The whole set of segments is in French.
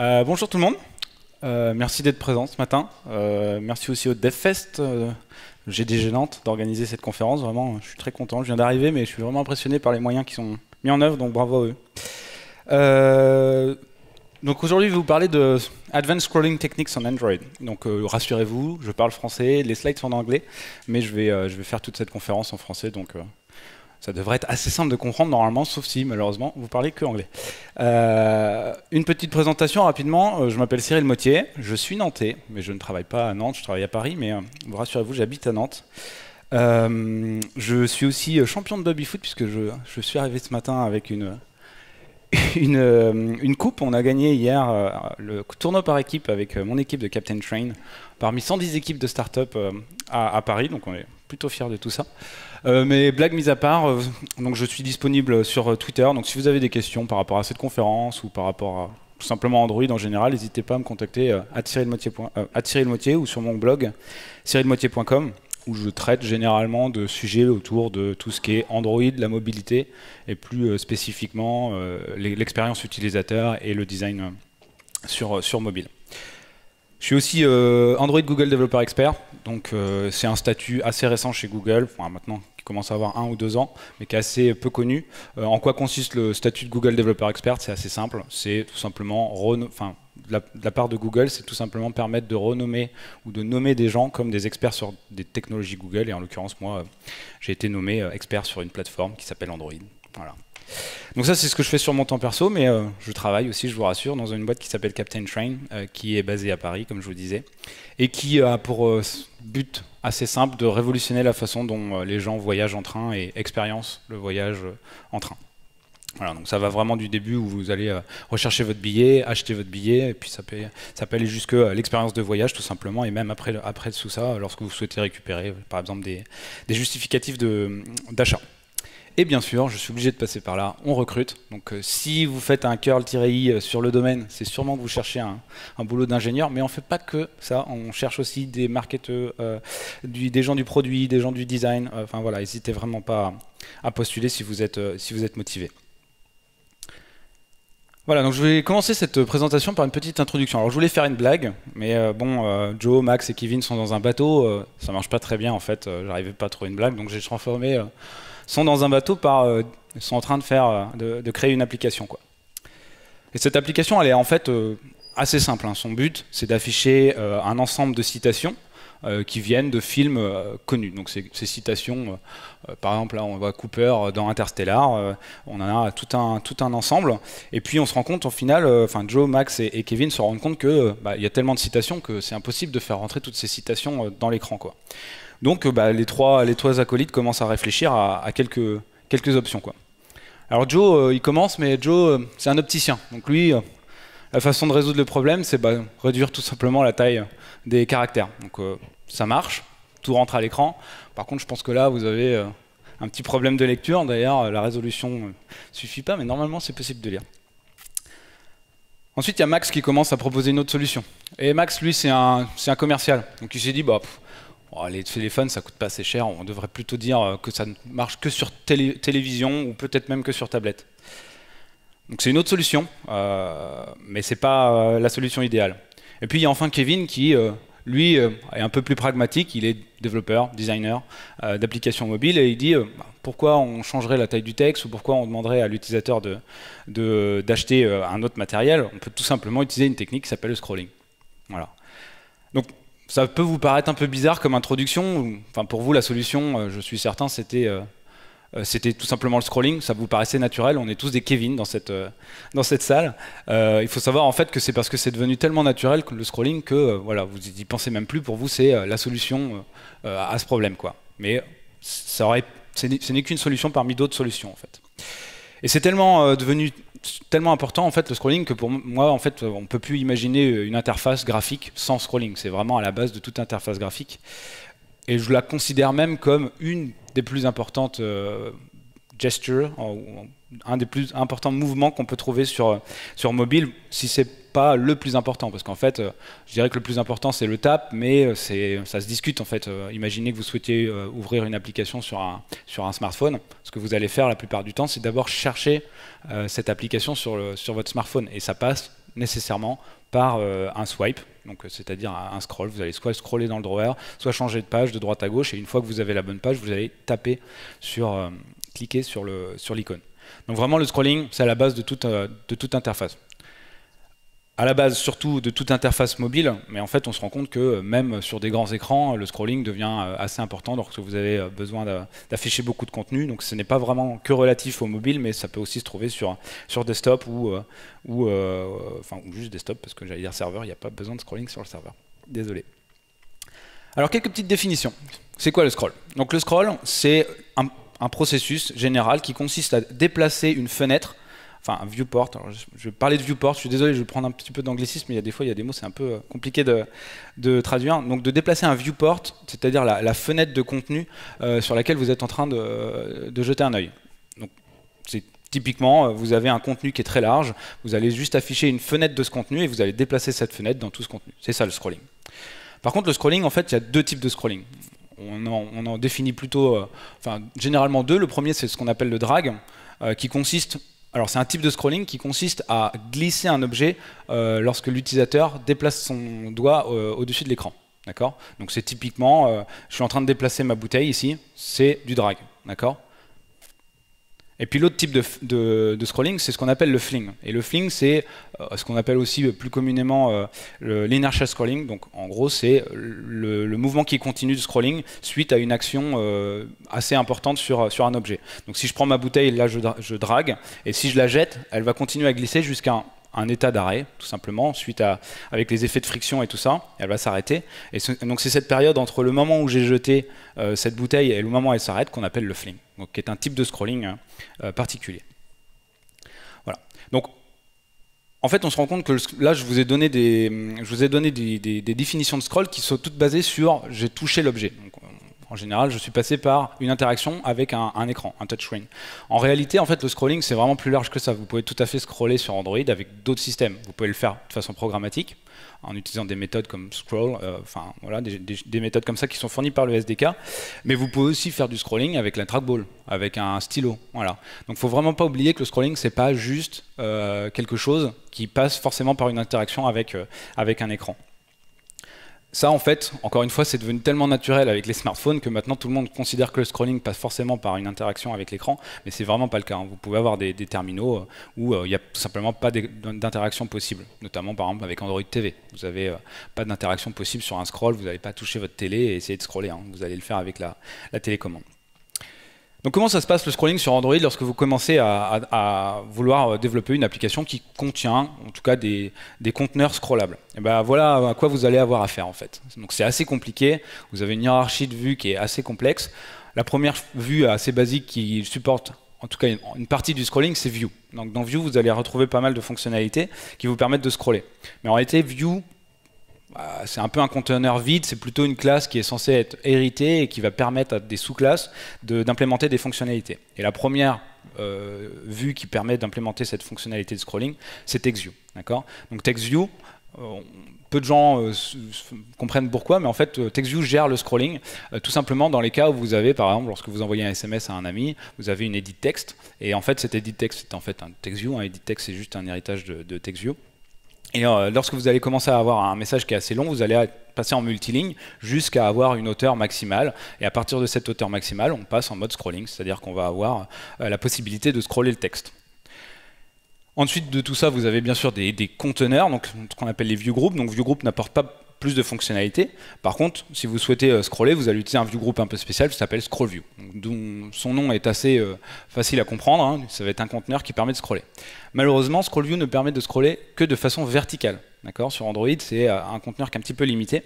Euh, bonjour tout le monde. Euh, merci d'être présent ce matin. Euh, merci aussi au DevFest, GDG Nantes, d'organiser cette conférence. Vraiment, je suis très content. Je viens d'arriver, mais je suis vraiment impressionné par les moyens qui sont mis en œuvre, donc bravo à eux. donc aujourd'hui, je vais vous parler de Advanced Scrolling Techniques on Android. Donc rassurez-vous, je parle français, les slides sont en anglais, mais je vais, je vais faire toute cette conférence en français, donc ça devrait être assez simple de comprendre normalement, sauf si malheureusement vous parlez que anglais. Euh, une petite présentation rapidement. Euh, je m'appelle Cyril Mottier, je suis nantais, mais je ne travaille pas à Nantes, je travaille à Paris, mais vous euh, rassurez-vous, j'habite à Nantes. je suis aussi champion de bobby foot puisque je, suis arrivé ce matin avec une, une, une coupe. On a gagné hier le tournoi par équipe avec mon équipe de Captain Train parmi 110 équipes de start-up à, à Paris, donc on est plutôt fiers de tout ça. Euh, mais blague mise à part, euh, donc je suis disponible sur euh, Twitter. Donc si vous avez des questions par rapport à cette conférence ou par rapport à tout simplement Android en général, n'hésitez pas à me contacter à Cyril ou sur mon blog cyrilmotier.com où je traite généralement de sujets autour de tout ce qui est Android, la mobilité et plus spécifiquement l'expérience utilisateur et le design sur, sur mobile. Je suis aussi euh, Android Google Developer Expert, donc euh, c'est un statut assez récent chez Google, maintenant qui commence à avoir un ou deux ans, mais qui est assez peu connu. Euh, en quoi consiste le statut de Google Developer Expert C'est assez simple, c'est tout simplement enfin, la, de la, part de Google, c'est tout simplement permettre de renommer ou de nommer des gens comme des experts sur des technologies Google. Et en l'occurrence, moi, j'ai été nommé expert sur une plateforme qui s'appelle Android. Voilà. Donc ça, c'est ce que je fais sur mon temps perso, mais euh, je travaille aussi, je vous rassure, dans une boîte qui s'appelle Captain Train, euh, qui est basée à Paris, comme je vous disais, et qui a pour euh, but assez simple de révolutionner la façon dont les gens voyagent en train et expérience le voyage en train. Voilà, donc ça va vraiment du début où vous allez rechercher votre billet, acheter votre billet, et puis ça peut, aller jusque l'expérience de voyage tout simplement, et même après, après tout ça, lorsque vous souhaitez récupérer par exemple des, justificatifs d'achat. Et bien sûr, je suis obligé de passer par là, on recrute. Donc euh, si vous faites un curl-i sur le domaine, c'est sûrement que vous cherchez un, boulot d'ingénieur, mais on ne fait pas que ça, on cherche aussi des marketeurs, euh, des gens du produit, des gens du design. Euh, enfin voilà, n'hésitez vraiment pas à, postuler si vous êtes, motivé. Voilà, donc je vais commencer cette présentation par une petite introduction. Alors je voulais faire une blague, mais bon, Joe, Max et Kevin sont dans un bateau, Ça ça marche pas très bien en fait, j'arrivais pas à trouver une blague, donc j'ai transformé sont dans un bateau par, euh, sont en train de faire, euh, de, créer une application quoi. Et cette application, elle est en fait euh, assez simple. Hein. Son but, c'est d'afficher un ensemble de citations qui viennent de films connus. Donc ces, citations, par exemple là, on voit Cooper dans Interstellar. on en a tout un tout un ensemble. Et puis on se rend compte au final, enfin Joe, Max et, Kevin se rendent compte que bah, il y a tellement de citations que c'est impossible de faire rentrer toutes ces citations dans l'écran quoi. Donc euh, bah, les, trois, les trois acolytes commencent à réfléchir à, quelques, options. Quoi. Alors Joe, euh, il commence, mais Joe, euh, c'est un opticien. Donc lui, la façon de résoudre le problème, c'est bah, réduire tout simplement la taille des caractères. Donc ça marche, tout rentre à l'écran. Par contre, je pense que là, vous avez un petit problème de lecture. D'ailleurs, la résolution ne suffit pas, mais normalement, c'est possible de lire. Ensuite, il y a Max qui commence à proposer une autre solution. Et Max, lui, c'est un, commercial. Donc il s'est dit, bah, Oh, les téléphones, ça coûte pas assez cher. On devrait plutôt dire euh, que ça ne marche que sur télévision ou peut-être même que sur tablette. Donc c'est une autre solution, euh, mais c'est pas euh, la solution idéale. Et puis il y a enfin Kevin qui, euh, lui, est un peu plus pragmatique. Il est développeur, designer d'applications mobiles et il dit pourquoi on changerait la taille du texte ou pourquoi on demanderait à l'utilisateur d'acheter de, un autre matériel. On peut tout simplement utiliser une technique qui s'appelle le scrolling. Voilà. Donc ça peut vous paraître un peu bizarre comme introduction. Enfin, pour vous, la solution, euh, je suis certain, c'était euh, euh, c'était tout simplement le scrolling, ça vous paraissait naturel, on est tous des Kevin dans cette, dans cette salle. il faut savoir en fait que c'est parce que c'est devenu tellement naturel le scrolling que voilà, vous n'y pensez même plus, pour vous c'est la solution à ce problème. Quoi. Mais ça ce n'est qu'une solution parmi d'autres solutions en fait. Et c'est tellement devenu tellement important en fait le scrolling que pour moi en fait on peut plus imaginer euh, une interface graphique sans scrolling. C'est vraiment à la base de toute interface graphique et je la considère même comme une des plus importantes euh, gestures, un des plus importants mouvements qu'on peut trouver sur, euh, sur mobile. Si c'est pas le plus important parce qu'en fait, euh, je dirais que le plus important c'est le tap, mais euh, c'est ça se discute en fait. Euh, imaginez que vous souhaitiez ouvrir une application sur un sur un smartphone. Ce que vous allez faire la plupart du temps, c'est d'abord chercher cette application sur le, sur votre smartphone et ça passe nécessairement par un swipe, donc c'est-à-dire un scroll. Vous allez soit scroller dans le drawer, soit changer de page de droite à gauche, et une fois que vous avez la bonne page, vous allez taper sur, cliquer sur l'icône. Sur donc vraiment le scrolling, c'est à la base de toute, de toute interface à la base surtout de toute interface mobile, mais en fait on se rend compte que euh, même sur des grands écrans, le scrolling devient euh, assez important lorsque vous avez euh, besoin d'afficher beaucoup de contenu. Donc ce n'est pas vraiment que relatif au mobile, mais ça peut aussi se trouver sur, sur desktop ou, ou, enfin, juste desktop, parce que j'allais dire serveur, il n'y a pas besoin de scrolling sur le serveur. Désolé. Alors quelques petites définitions. C'est quoi le scroll Donc le scroll, c'est un processus général qui consiste à déplacer une fenêtre enfin viewport. je vais parler de viewport, je suis désolé, je vais prendre un petit peu d'anglicisme, mais il y a des fois, il y a des mots, c'est un peu euh, compliqué de, traduire. Donc de déplacer un viewport, c'est-à-dire la, fenêtre de contenu euh, sur laquelle vous êtes en train de, jeter un œil. Donc c'est Typiquement, euh, vous avez un contenu qui est très large, vous allez juste afficher une fenêtre de ce contenu et vous allez déplacer cette fenêtre dans tout ce contenu. C'est ça le scrolling. Par contre, le scrolling, en fait, il y a deux types de scrolling. On en, définit plutôt, enfin, généralement deux. Le premier, c'est ce qu'on appelle le drag, qui consiste alors c'est un type de scrolling qui consiste à glisser un objet euh, lorsque l'utilisateur déplace son doigt euh, au-dessus de l'écran. D'accord Donc c'est typiquement, euh, je suis en train de déplacer ma bouteille ici, c'est du drag. D'accord et puis l'autre type de, scrolling, c'est ce qu'on appelle le fling. Et le fling, c'est euh, ce qu'on appelle aussi euh, plus communément euh, l'inertial scrolling. Donc en gros, c'est le, mouvement qui continue de scrolling suite à une action euh, assez importante sur, sur un objet. Donc si je prends ma bouteille, là je, drague, et si je la jette, elle va continuer à glisser jusqu'à un, état d'arrêt, tout simplement, suite à, avec les effets de friction et tout ça, elle va s'arrêter. Et donc c'est cette période entre le moment où j'ai jeté cette bouteille et le moment où elle s'arrête qu'on appelle le fling donc, qui est un type de scrolling hein, euh, particulier. Voilà. Donc, en fait, on se rend compte que là, je vous ai donné des, je vous ai donné des définitions de scroll qui sont toutes basées sur j'ai touché l'objet. En général, je suis passé par une interaction avec un, écran, un touchscreen. En réalité, en fait, le scrolling, c'est vraiment plus large que ça. Vous pouvez tout à fait scroller sur Android avec d'autres systèmes. Vous pouvez le faire de façon programmatique, en utilisant des méthodes comme scroll, euh, enfin voilà, des, méthodes comme ça qui sont fournies par le SDK. Mais vous pouvez aussi faire du scrolling avec la trackball, avec un stylo, voilà. Donc, faut vraiment pas oublier que le scrolling, n'est pas juste euh, quelque chose qui passe forcément par une interaction avec euh, avec un écran ça, en fait, encore une fois, c'est devenu tellement naturel avec les smartphones que maintenant tout le monde considère que le scrolling passe forcément par une interaction avec l'écran, mais c'est vraiment pas le cas. Hein. Vous pouvez avoir des, terminaux euh, où euh, il n'y a simplement pas d'interaction possible, notamment par exemple avec Android TV. Vous n'avez euh, pas d'interaction possible sur un scroll, vous n'allez pas toucher votre télé et essayer de scroller, hein. vous allez le faire avec la télécommande. Donc comment ça se passe le scrolling sur Android lorsque vous commencez à, vouloir euh, développer une application qui contient en tout cas des, conteneurs scrollables Et eh ben voilà à quoi vous allez avoir affaire en fait. Donc c'est assez compliqué, vous avez une hiérarchie de vues qui est assez complexe. La première vue assez basique qui supporte en tout cas une, une partie du scrolling, c'est View. Donc dans View, vous allez retrouver pas mal de fonctionnalités qui vous permettent de scroller. Mais en réalité, View bah, c'est un peu un conteneur vide, c'est plutôt une classe qui est censée être héritée et qui va permettre à des sous-classes d'implémenter des fonctionnalités. Et la première euh, vue qui permet d'implémenter cette fonctionnalité de scrolling, c'est TextView. Donc TextView, euh, peu de gens euh, comprennent pourquoi, mais en fait, TextView gère le scrolling tout simplement dans les cas où vous avez, par exemple, lorsque vous envoyez un SMS à un ami, vous avez une edit texte, et en fait, cet edit texte, est en fait un TextView. Un edit text, c'est juste un héritage de, de TextView. Et euh, lorsque vous allez commencer à avoir un message qui est assez long, vous allez passer en multiligne jusqu'à avoir une hauteur maximale. Et à partir de cette hauteur maximale, on passe en mode scrolling, c'est-à-dire qu'on va avoir euh, la possibilité de scroller le texte. Ensuite de tout ça, vous avez bien sûr des, conteneurs, donc ce qu'on appelle les view groups. Donc view group n'apporte pas plus de fonctionnalités. Par contre, si vous souhaitez euh, scroller, vous allez utiliser un view group un peu spécial qui s'appelle ScrollView, dont son nom est assez euh, facile à comprendre. Hein. Ça va être un conteneur qui permet de scroller. Malheureusement, ScrollView ne permet de scroller que de façon verticale. Sur Android, c'est euh, un conteneur qui est un petit peu limité,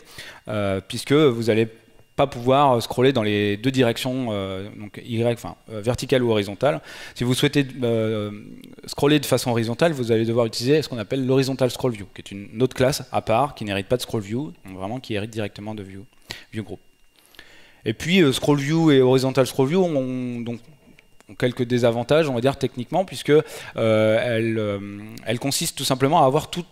puisque vous allez pas pouvoir euh, scroller dans les deux directions, euh, donc Y, enfin euh, ou horizontale. Si vous souhaitez scroller de façon horizontale, vous allez devoir utiliser ce qu'on appelle l'horizontal scroll view, qui est une autre classe à part, qui n'hérite pas de scroll view, vraiment qui hérite directement de view, view group. Et puis scroll view et horizontal scroll view donc quelques désavantages, on va dire, techniquement, puisque elle, euh, elle, euh, consiste tout simplement à avoir toute,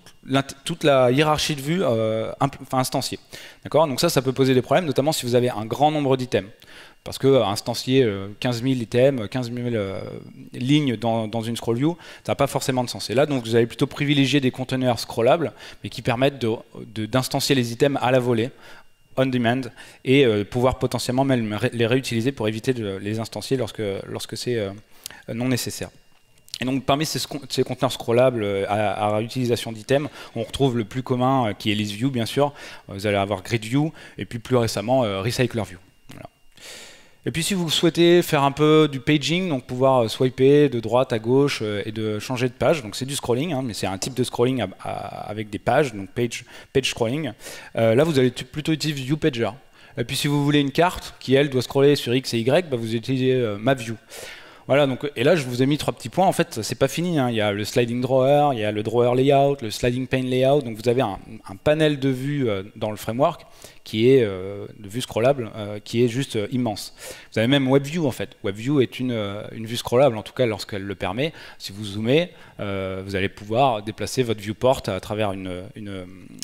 toute la hiérarchie de vue euh, instanciée. D'accord Donc ça, ça peut poser des problèmes, notamment si vous avez un grand nombre d'items parce que instancier 15 000 items, 15 000 lignes dans, une scroll view, ça n'a pas forcément de sens. Et là, donc, vous allez plutôt privilégier des conteneurs scrollables, mais qui permettent d'instancier les items à la volée, on-demand et euh, pouvoir potentiellement même les réutiliser pour éviter de les instancier lorsque, lorsque c'est euh, non nécessaire. Et donc parmi ces, conteneurs scrollables euh, à, réutilisation d'items, on retrouve le plus commun qui est ListView bien sûr, vous allez avoir GridView et puis plus récemment RecyclerView. Et puis si vous souhaitez faire un peu du paging, donc pouvoir euh, swiper de droite à gauche euh, et de changer de page, donc c'est du scrolling, hein, mais c'est un type de scrolling avec des pages, donc page, page scrolling, euh, là vous allez plutôt utiliser ViewPager. Et puis si vous voulez une carte qui elle doit scroller sur X et Y, bah, vous utilisez MapView. Voilà, donc, et là, je vous ai mis trois petits points. En fait, c'est pas fini. Hein. Il y a le sliding drawer, il y a le drawer layout, le sliding pane layout. Donc, vous avez un, panel de vue dans le framework qui est de euh, vue scrollable, euh, qui est juste euh, immense. Vous avez même WebView en fait. WebView est une, une vue scrollable, en tout cas lorsqu'elle le permet. Si vous zoomez, vous allez pouvoir déplacer votre viewport à travers une,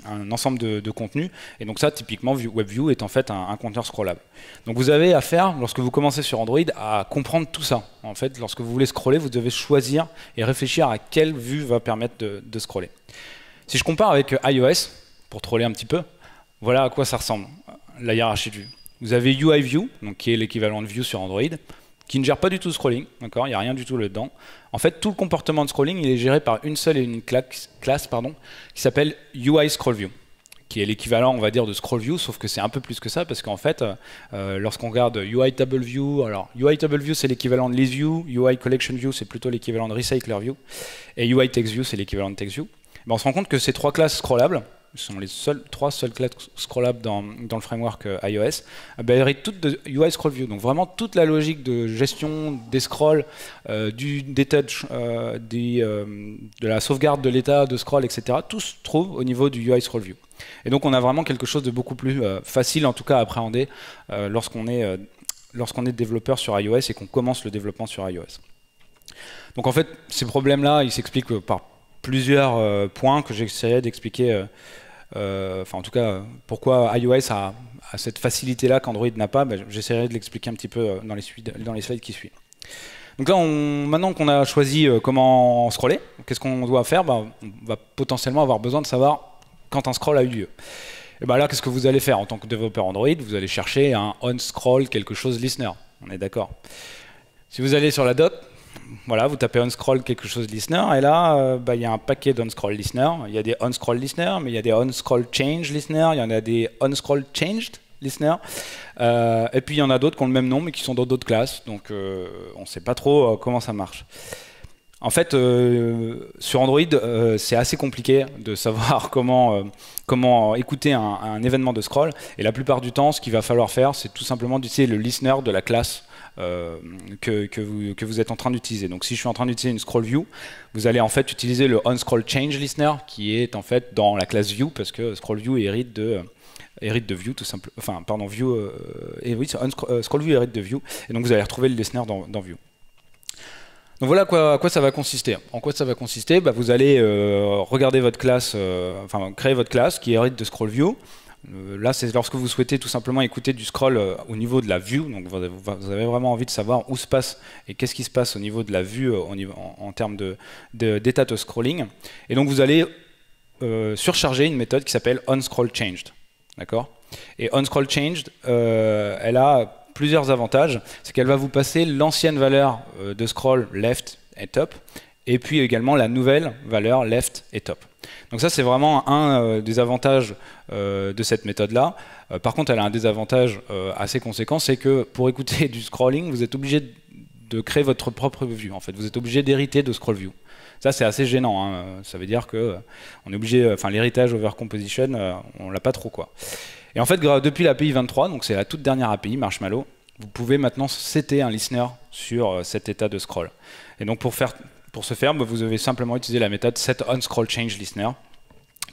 un ensemble de, de contenus. Et donc ça, typiquement, WebView est en fait un, un conteneur scrollable. Donc vous avez à faire, lorsque vous commencez sur Android, à comprendre tout ça. En fait, lorsque vous voulez scroller, vous devez choisir et réfléchir à quelle vue va permettre de, de scroller. Si je compare avec iOS, pour troller un petit peu, voilà à quoi ça ressemble, la hiérarchie de vue. Vous avez UI View, donc qui est l'équivalent de View sur Android, qui ne gère pas du tout le scrolling, d'accord Il n'y a rien du tout là-dedans. En fait, tout le comportement de scrolling, il est géré par une seule et une classe, pardon, qui s'appelle UI Scroll View, qui est l'équivalent, on va dire, de Scroll View, sauf que c'est un peu plus que ça, parce qu'en fait, euh, euh, lorsqu'on regarde UI Table View, alors UI Table View, c'est l'équivalent de List View, UI Collection View, c'est plutôt l'équivalent de Recycler View, et UI Text View, c'est l'équivalent de Text View. on se rend compte que ces trois classes scrollables, ce sont les seuls, trois seules classes scrollables dans, le framework euh, iOS, ah bah, elles héritent de UI Scroll View. Donc vraiment toute la logique de gestion des scrolls, euh, du, des touches, euh, de la sauvegarde de l'état de scroll, etc. Tout se trouve au niveau du UI Scroll View. Et donc on a vraiment quelque chose de beaucoup plus facile en tout cas à appréhender lorsqu'on est, lorsqu'on est développeur sur iOS et qu'on commence le développement sur iOS. Donc en fait, ces problèmes-là, ils s'expliquent par plusieurs euh, points que j'essaierai d'expliquer. Euh, euh, enfin, en tout cas, pourquoi iOS a, cette facilité-là qu'Android n'a pas, ben, j'essaierai de l'expliquer un petit peu dans les, slides qui suivent. Donc là, on, maintenant qu'on a choisi comment scroller, qu'est-ce qu'on doit faire ben, On va potentiellement avoir besoin de savoir quand un scroll a eu lieu. Et bien là, qu'est-ce que vous allez faire en tant que développeur Android Vous allez chercher un on-scroll quelque chose listener. On est d'accord. Si vous allez sur la doc, voilà, vous tapez un scroll quelque chose listener, et là, euh, bah, il y a un paquet d'on-scroll listener. Il y a des on-scroll listener, mais il y a des on-scroll change listener, il y en a des on-scroll changed listener. Euh, et puis il y en a d'autres qui ont le même nom, mais qui sont dans d'autres classes. Donc euh, on ne sait pas trop comment ça marche. En fait, sur Android, c'est assez compliqué de savoir comment, écouter un, un, événement de scroll. Et la plupart du temps, ce qu'il va falloir faire, c'est tout simplement d'utiliser le listener de la classe euh, que, vous, êtes en train d'utiliser. Donc si je suis en train d'utiliser une scroll view, vous allez en fait utiliser le OnScrollChangeListener change listener qui est en fait dans la classe view parce que scroll view hérite de euh, hérite de view tout simplement. enfin pardon view euh, eh scroll view hérite de view et donc vous allez retrouver le listener dans, view donc voilà à quoi, ça va consister. En quoi ça va consister bah, Vous allez regarder votre classe, enfin créer votre classe qui hérite de ScrollView. Euh, là, c'est lorsque vous souhaitez tout simplement écouter du scroll euh, au niveau de la vue. Donc, vous avez vraiment envie de savoir où se passe et qu'est-ce qui se passe au niveau de la vue euh, en, termes d'état de, de, scrolling. Et donc, vous allez surcharger une méthode qui s'appelle onScrollChanged. D'accord Et onScrollChanged, changed, elle a plusieurs avantages. C'est qu'elle va vous passer l'ancienne valeur de scroll left et top, et puis également la nouvelle valeur left et top. Donc ça, c'est vraiment un euh, des avantages euh, de cette méthode-là. Euh, par contre, elle a un désavantage assez conséquent, c'est que pour écouter du scrolling, vous êtes obligé de créer votre propre view En fait, vous êtes obligé d'hériter de scroll view. Ça, c'est assez gênant. Hein. Ça veut dire que on est obligé, enfin, l'héritage over composition, on l'a pas trop quoi. Et en fait, depuis l'API 23, donc c'est la toute dernière API Marshmallow, vous pouvez maintenant setter un listener sur cet état de scroll. Et donc pour faire pour ce faire, bah, vous avez simplement utilisé la méthode setOnScrollChangeListener »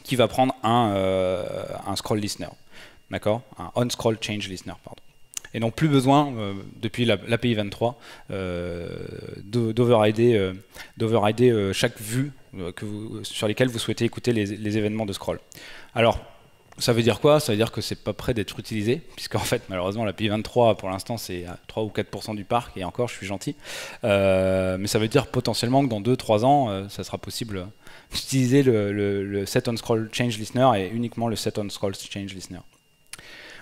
qui va prendre un, euh, scroll listener. D'accord Un scroll Et non plus besoin, euh, depuis l'API 23, euh, d'overrider chaque vue sur lesquelles vous souhaitez écouter les, événements de scroll. Alors, ça veut dire quoi Ça veut dire que c'est pas prêt d'être utilisé, en fait, malheureusement, la PI 23 pour l'instant, c'est à 3 ou 4% du parc, et encore, je suis gentil. Euh, mais ça veut dire potentiellement que dans 2-3 ans, euh, ça sera possible euh, d'utiliser le, set on scroll change listener et uniquement le set on scroll change listener.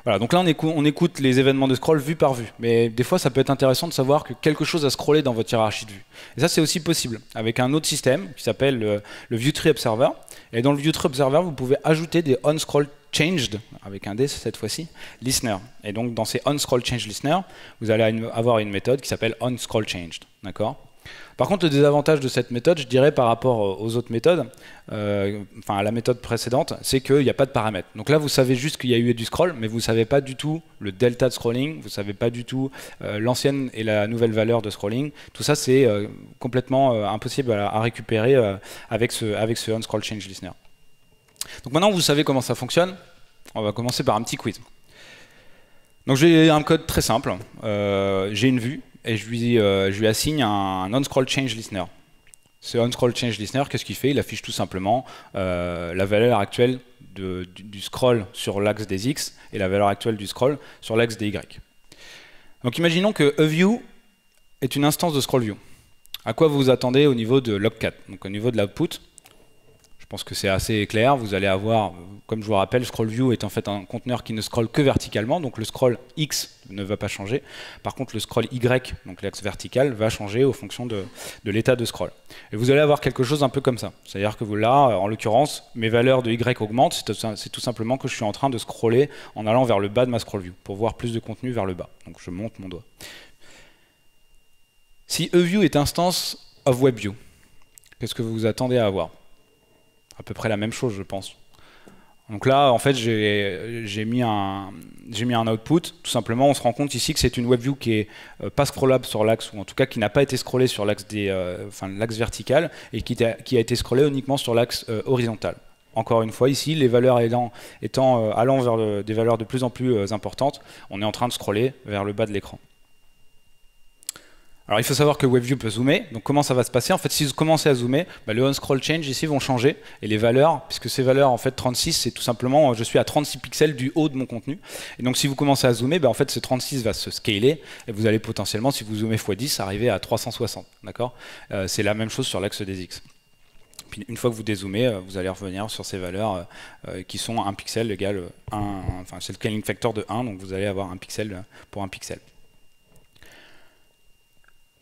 Voilà, donc là on écoute, les événements de scroll vue par vue. Mais des fois ça peut être intéressant de savoir que quelque chose a scrollé dans votre hiérarchie de vue. Et ça c'est aussi possible avec un autre système qui s'appelle le, ViewTreeObserver. Observer. Et dans le ViewTreeObserver, vous pouvez ajouter des on-scroll changed, avec un D cette fois-ci, listener. Et donc dans ces on listener, vous allez avoir une méthode qui s'appelle on D'accord par contre, le désavantage de cette méthode, je dirais par rapport euh, aux autres méthodes, euh, enfin à la méthode précédente, c'est qu'il n'y a pas de paramètres. Donc là, vous savez juste qu'il y a eu du scroll, mais vous ne savez pas du tout le delta de scrolling, vous ne savez pas du tout euh, l'ancienne et la nouvelle valeur de scrolling. Tout ça, c'est complètement impossible à, récupérer avec ce, avec ce on-scroll change listener. Donc maintenant vous savez comment ça fonctionne, on va commencer par un petit quiz. Donc j'ai un code très simple, euh, j'ai une vue et je lui, euh, assigne un on-scroll change listener. Ce on-scroll change listener, qu'est-ce qu'il fait Il affiche tout simplement euh, la valeur actuelle du, scroll sur l'axe des x et la valeur actuelle du scroll sur l'axe des y. Donc imaginons que view est une instance de scroll view. À quoi vous vous attendez au niveau de log4 Donc au niveau de l'output, je pense que c'est assez clair. Vous allez avoir, comme je vous rappelle, ScrollView est en fait un conteneur qui ne scrolle que verticalement, donc le scroll X ne va pas changer. Par contre, le scroll Y, donc l'axe vertical, va changer en fonction de, l'état de scroll. Et vous allez avoir quelque chose un peu comme ça. C'est-à-dire que vous, là, en l'occurrence, mes valeurs de Y augmentent. C'est tout simplement que je suis en train de scroller en allant vers le bas de ma ScrollView, pour voir plus de contenu vers le bas. Donc je monte mon doigt. Si eView est instance of WebView, qu'est-ce que vous vous attendez à avoir à peu près la même chose, je pense. Donc là, en fait, j'ai mis, un, output. Tout simplement, on se rend compte ici que c'est une WebView qui n'est euh, pas scrollable sur l'axe, ou en tout cas qui n'a pas été scrollée sur l'axe euh, vertical, et qui, a été scrollée uniquement sur l'axe euh, horizontal. Encore une fois, ici, les valeurs étant, allant vers des valeurs de plus en plus importantes, on est en train de scroller vers le bas de l'écran. Alors il faut savoir que WebView peut zoomer, donc comment ça va se passer En fait, si vous commencez à zoomer, bah, le on-scroll change ici vont changer, et les valeurs, puisque ces valeurs, en fait, 36, c'est tout simplement, euh, je suis à 36 pixels du haut de mon contenu, et donc si vous commencez à zoomer, bah, en fait, ce 36 va se scaler, et vous allez potentiellement, si vous zoomez x10, arriver à 360, d'accord euh, C'est la même chose sur l'axe des X. Puis une fois que vous dézoomez, euh, vous allez revenir sur ces valeurs qui sont 1 pixel égale 1, enfin c'est le scaling factor de 1, donc vous allez avoir 1 pixel pour 1 pixel.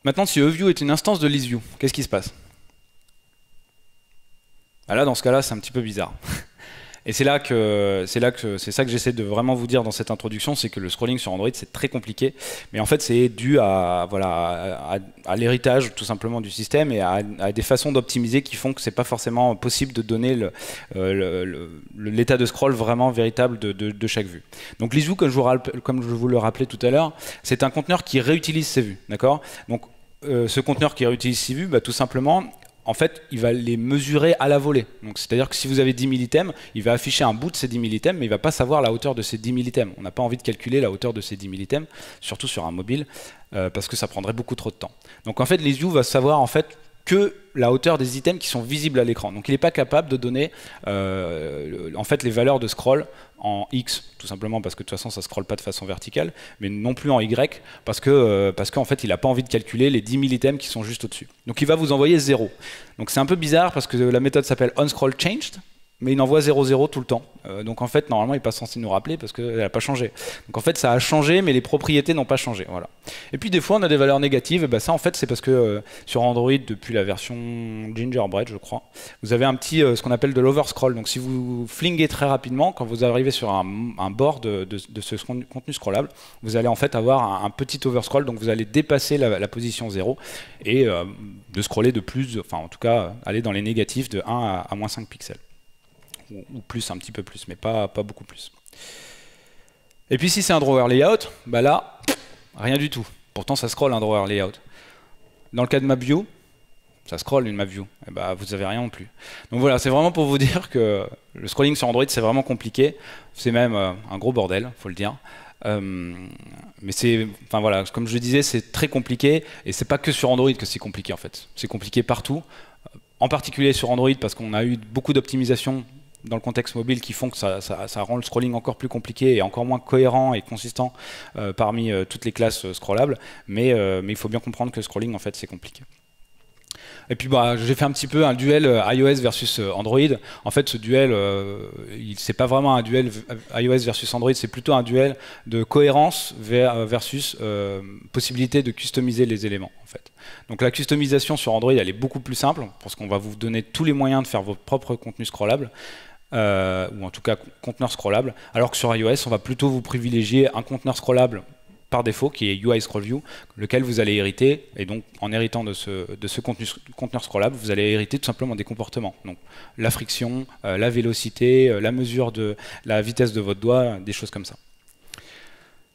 Maintenant, si EView est une instance de ListView, qu'est-ce qui se passe ah Là, dans ce cas-là, c'est un petit peu bizarre. Et c'est là que c'est là que c'est ça que j'essaie de vraiment vous dire dans cette introduction, c'est que le scrolling sur Android c'est très compliqué, mais en fait c'est dû à voilà à, l'héritage tout simplement du système et à, des façons d'optimiser qui font que c'est pas forcément possible de donner euh, l'état le, de scroll vraiment véritable de, chaque vue. Donc l'ISU, comme je vous comme je vous le rappelais tout à l'heure, c'est un conteneur qui réutilise ses vues, d'accord Donc euh, ce conteneur qui réutilise ses vues, bah, tout simplement, en fait, il va les mesurer à la volée. Donc, c'est-à-dire que si vous avez 10 000 il va afficher un bout de ces 10 000 mais il va pas savoir la hauteur de ces 10 000 On n'a pas envie de calculer la hauteur de ces 10 000 surtout sur un mobile, euh, parce que ça prendrait beaucoup trop de temps. Donc, en fait, les yeux va savoir en fait que la hauteur des items qui sont visibles à l'écran. Donc il n'est pas capable de donner euh, en fait les valeurs de scroll en X, tout simplement parce que de toute façon ça ne scrolle pas de façon verticale, mais non plus en Y, parce que euh, parce qu'en fait il n'a pas envie de calculer les 10 000 items qui sont juste au-dessus. Donc il va vous envoyer 0. Donc c'est un peu bizarre parce que la méthode s'appelle onScrollChanged, mais il envoie 0,0 tout le temps. Euh, donc en fait, normalement, il n'est pas censé nous rappeler parce qu'elle n'a pas changé. Donc en fait, ça a changé, mais les propriétés n'ont pas changé. Voilà. Et puis des fois, on a des valeurs négatives. Et bah, ça, en fait, c'est parce que euh, sur Android, depuis la version Gingerbread, je crois, vous avez un petit, euh, ce qu'on appelle de l'overscroll. Donc si vous flinguez très rapidement, quand vous arrivez sur un, bord de, ce contenu scrollable, vous allez en fait avoir un, petit overscroll. Donc vous allez dépasser la, position 0 et de scroller de plus, enfin en tout cas, aller dans les négatifs de 1 à, à moins 5 pixels ou, plus, un petit peu plus, mais pas, pas beaucoup plus. Et puis si c'est un drawer layout, bah là, rien du tout. Pourtant, ça scrolle un drawer layout. Dans le cas de MapView, ça scrolle une MapView. Et eh bah, vous n'avez rien non plus. Donc voilà, c'est vraiment pour vous dire que le scrolling sur Android, c'est vraiment compliqué. C'est même euh, un gros bordel, faut le dire. Euh, mais c'est, enfin voilà, comme je le disais, c'est très compliqué et c'est pas que sur Android que c'est compliqué en fait. C'est compliqué partout, en particulier sur Android parce qu'on a eu beaucoup d'optimisation dans le contexte mobile qui font que ça, rend le scrolling encore plus compliqué et encore moins cohérent et consistant euh, parmi euh, toutes les classes euh, scrollables. Mais, il faut bien comprendre que le scrolling, en fait, c'est compliqué. Et puis bah, j'ai fait un petit peu un duel iOS versus Android. En fait, ce duel, ce c'est pas vraiment un duel iOS versus Android, c'est plutôt un duel de cohérence versus possibilité de customiser les éléments. En fait. Donc la customisation sur Android, elle est beaucoup plus simple parce qu'on va vous donner tous les moyens de faire vos propres contenus scrollables. Euh, ou en tout cas conteneur scrollable, alors que sur iOS, on va plutôt vous privilégier un conteneur scrollable par défaut qui est UI Scroll View, lequel vous allez hériter, et donc en héritant de ce, de ce conteneur scrollable, vous allez hériter tout simplement des comportements. Donc la friction, euh, la vélocité, euh, la mesure de la vitesse de votre doigt, des choses comme ça.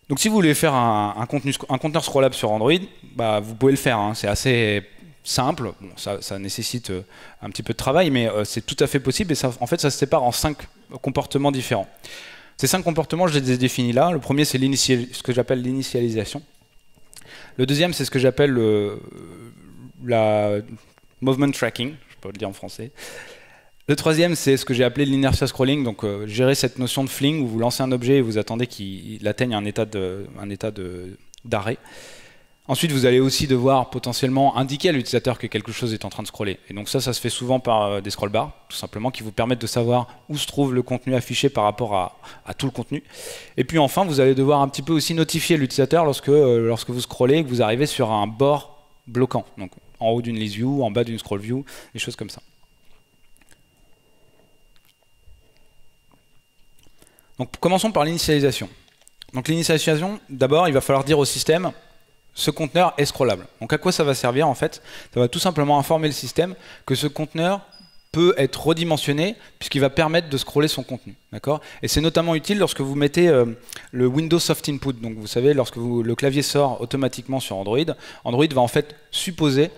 Donc si vous voulez faire un, contenu, un conteneur scrollable sur Android, bah, vous pouvez le faire, hein. c'est assez simple. Bon, ça, nécessite euh, un petit peu de travail, mais euh, c'est tout à fait possible. Et ça, en fait, ça se sépare en cinq comportements différents. Ces cinq comportements, je les ai définis là. Le premier, c'est ce que j'appelle l'initialisation. Le deuxième, c'est ce que j'appelle le euh, la movement tracking, je peux le dire en français. Le troisième, c'est ce que j'ai appelé l'inertia scrolling, donc gérer cette notion de fling où vous lancez un objet et vous attendez qu'il atteigne un état d'arrêt. Ensuite, vous allez aussi devoir potentiellement indiquer à l'utilisateur que quelque chose est en train de scroller. Et donc ça, ça se fait souvent par euh, des scroll bars, tout simplement, qui vous permettent de savoir où se trouve le contenu affiché par rapport à, tout le contenu. Et puis enfin, vous allez devoir un petit peu aussi notifier l'utilisateur lorsque, euh, lorsque vous scrollez et que vous arrivez sur un bord bloquant. Donc en haut d'une list view, en bas d'une scroll view, des choses comme ça. Donc commençons par l'initialisation. Donc l'initialisation, d'abord, il va falloir dire au système ce conteneur est scrollable. Donc à quoi ça va servir en fait Ça va tout simplement informer le système que ce conteneur peut être redimensionné puisqu'il va permettre de scroller son contenu. D'accord Et c'est notamment utile lorsque vous mettez euh, le Windows Soft Input. Donc vous savez, lorsque le clavier sort automatiquement sur Android, Android va en fait supposer